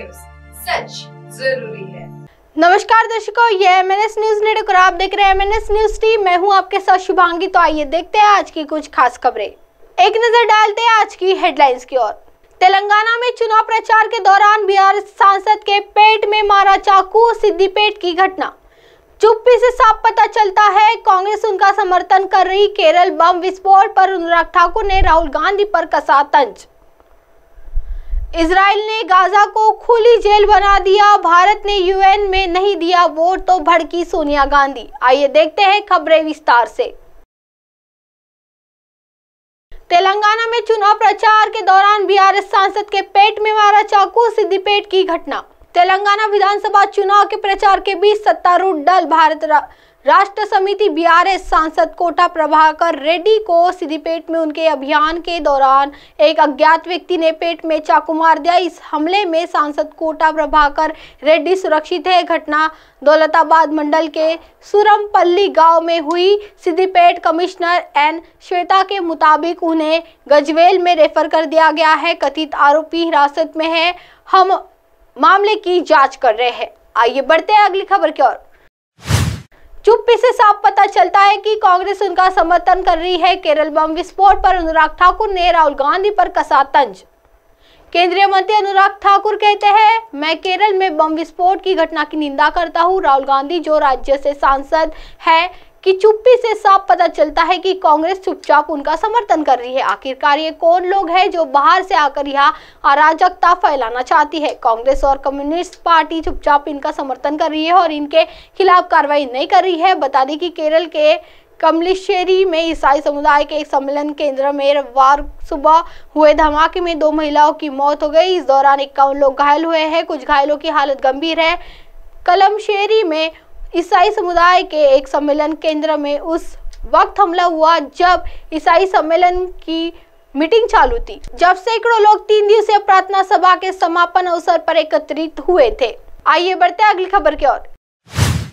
news सच जरूरी है नमस्कार दर्शकों ये M N S news network आप देख रहे हैं M N S news team मैं हूँ आपके साथ शुभांगी तो आइए देखते हैं आज की कुछ खास खबरें एक नजर डालते हैं आज की हेडलाइंस की ओर तेलंगाना में चुनाव प्रचार के दौरान बिहार सांसद के पेट में मारा चाकू सिद्धिपेट की घटना चुप्पी से साफ पता चलता है कांग्रेस उनका समर्थन कर रही केरल बम विस्फोट पर अनुराग ठाकुर ने राहुल गांधी पर कसा तंज इसराइल ने गाजा को खुली जेल बना दिया भारत ने यूएन में नहीं दिया वोट तो भड़की सोनिया गांधी आइए देखते हैं खबरें विस्तार से तेलंगाना में चुनाव प्रचार के दौरान बीआरएस सांसद के पेट में मारा चाकू सिद्धिपेट की घटना तेलंगाना विधानसभा चुनाव के प्रचार के बीच सत्तारूढ़ दल भारत राष्ट्र समिति बीआरएस सांसद कोटा प्रभाकर रेड्डी को सिद्धिपेट में उनके अभियान के दौरान एक अज्ञात व्यक्ति ने पेट में चाकू मार दिया इस हमले में सांसद कोटा प्रभाकर रेड्डी सुरक्षित है घटना दौलताबाद मंडल के सुरमपल्ली गांव में हुई सिद्धिपेट कमिश्नर एन श्वेता के मुताबिक उन्हें गजवेल में रेफर कर दिया गया है कथित आरोपी हिरासत में है हम मामले की जाँच कर रहे हैं आइए बढ़ते हैं अगली खबर की ओर चुप्पी से साफ पता चलता है कि कांग्रेस उनका समर्थन कर रही है केरल बम विस्फोट पर अनुराग ठाकुर ने राहुल गांधी पर कसा तंज केंद्रीय मंत्री अनुराग ठाकुर कहते हैं मैं केरल में बम विस्फोट की घटना की निंदा करता हूं राहुल गांधी जो राज्य से सांसद है कि चुप्पी से साफ पता चलता है कि कांग्रेस चुपचाप उनका समर्थन कर रही है आखिरकार ये कौन लोग हैं जो बाहर से आकर यहाँ अराजकता फैलाना चाहती है कांग्रेस और कम्युनिस्ट पार्टी चुपचाप इनका समर्थन कर रही है और इनके खिलाफ कार्रवाई नहीं कर रही है बता दें कि केरल के कमलेश्वरी में ईसाई समुदाय के एक सम्मेलन केंद्र में रविवार सुबह हुए धमाके में दो महिलाओं की मौत हो गई इस दौरान इक्यावन लोग घायल हुए हैं कुछ घायलों की हालत गंभीर है कलमशेरी में ईसाई समुदाय के एक सम्मेलन केंद्र में उस वक्त हमला हुआ जब ईसाई सम्मेलन की मीटिंग चालू थी जब सैकड़ों लोग तीन दिवसीय प्रार्थना सभा के समापन अवसर पर एकत्रित हुए थे आइए बढ़ते अगली खबर की ओर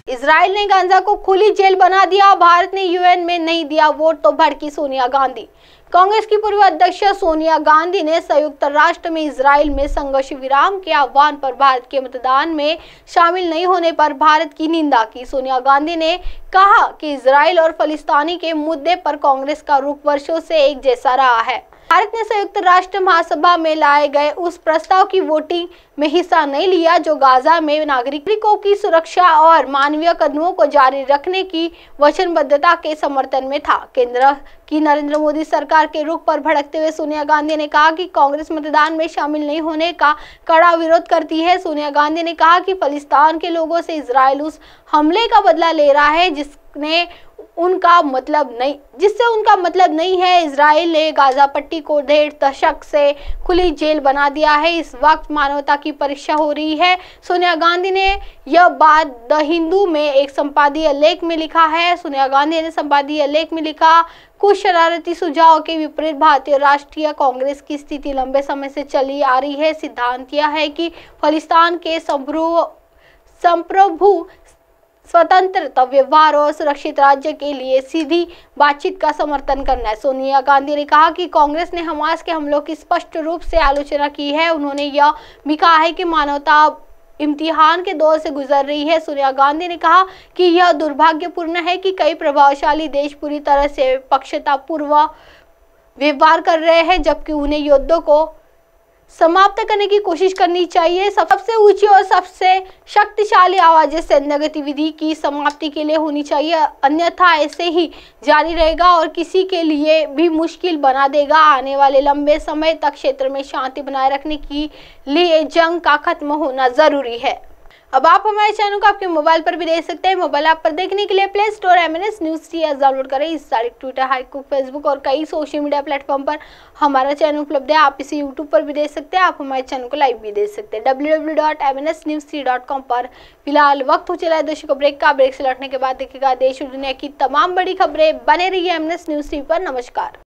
इसराइल ने गांजा को खुली जेल बना दिया भारत ने यूएन में नहीं दिया वोट तो भड़की सोनिया गांधी कांग्रेस की पूर्व अध्यक्ष सोनिया गांधी ने संयुक्त राष्ट्र में इसराइल में संघर्ष विराम के आह्वान पर भारत के मतदान में शामिल नहीं होने पर भारत की निंदा की सोनिया गांधी ने कहा कि इसराइल और फलिस्तानी के मुद्दे पर कांग्रेस का रुख वर्षों से एक जैसा रहा है भारत ने संयुक्त राष्ट्र महासभा में लाए गए उस प्रस्ताव की वोटिंग में हिस्सा नहीं लिया जो गाजा में नागरिकों की सुरक्षा और मानवीय कदमों को जारी रखने की वचनबद्धता के समर्थन में था केंद्र की नरेंद्र मोदी सरकार के रुख पर भड़कते हुए सोनिया गांधी ने कहा कि कांग्रेस मतदान में शामिल नहीं होने का कड़ा विरोध करती है सोनिया गांधी ने कहा कि फलिस्तान के लोगों से इसराइल उस हमले का बदला ले रहा है जिसने उनका मतलब नहीं जिससे उनका मतलब नहीं है इसराइल ने गाजा पट्टी को डेढ़ दशक से खुली जेल बना दिया है इस वक्त मानवता की परीक्षा हो रही है सोनिया गांधी ने यह बात द हिंदू में एक संपादीय लेख में लिखा है सोनिया गांधी ने संपादीय लेख में लिखा कुछ शरारती सुझाव के विपरीत भारतीय राष्ट्रीय कांग्रेस की स्थिति लंबे समय से चली आ रही है सिद्धांत यह है कि फलिस्तान के संभ्रू संप्रभु स्वतंत्र व्यवहार और सुरक्षित राज्य के लिए सीधी बातचीत का समर्थन करना है सोनिया गांधी ने कहा कि कांग्रेस ने हमास के हमलों की स्पष्ट रूप से आलोचना की है उन्होंने यह भी कहा है कि मानवता इम्तिहान के दौर से गुजर रही है सोनिया गांधी ने कहा कि यह दुर्भाग्यपूर्ण है कि कई प्रभावशाली देश पूरी तरह से पक्षतापूर्व व्यवहार कर रहे हैं जबकि उन्हें युद्धों को समाप्त करने की कोशिश करनी चाहिए सबसे ऊंची और सबसे शक्तिशाली आवाजें सैन्य गतिविधि की समाप्ति के लिए होनी चाहिए अन्यथा ऐसे ही जारी रहेगा और किसी के लिए भी मुश्किल बना देगा आने वाले लंबे समय तक क्षेत्र में शांति बनाए रखने के लिए जंग का खत्म होना ज़रूरी है अब आप हमारे चैनल को आपके मोबाइल पर भी देख सकते हैं मोबाइल ऐप पर देखने के लिए Play Store M N S news T S download करें इस सारे ट्विटर हाईकुक फेसबुक और कई सोशल मीडिया प्लेटफॉर्म पर हमारा चैनल उपलब्ध है आप इसे यूट्यूब पर भी देख सकते हैं आप हमारे चैनल को लाइव भी देख सकते हैं डब्ल्यू पर फिलहाल वक्त हो चला है दोषी को ब्रेक का ब्रेक से लौटने के बाद देखेगा देश और दुनिया की तमाम बड़ी खबरें बने रही है एम न्यूज टी पर नमस्कार